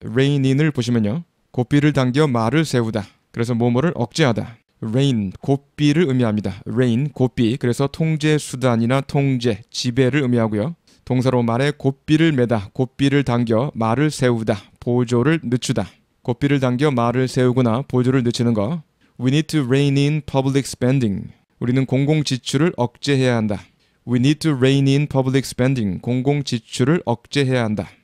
레인인을 보시면요. 고삐를 당겨 말을 세우다. 그래서 뭐뭐를 억제하다. r e i n 고삐를 의미합니다. r e i n 고삐. 그래서 통제 수단이나 통제, 지배를 의미하고요. 동사로 말에 고삐를 매다, 고삐를 당겨 말을 세우다, 보조를 늦추다. 고삐를 당겨 말을 세우거나 보조를 늦추는 거. We need to rein in public spending. 우리는 공공 지출을 억제해야 한다. We need to rein in public spending. 공공 지출을 억제해야 한다.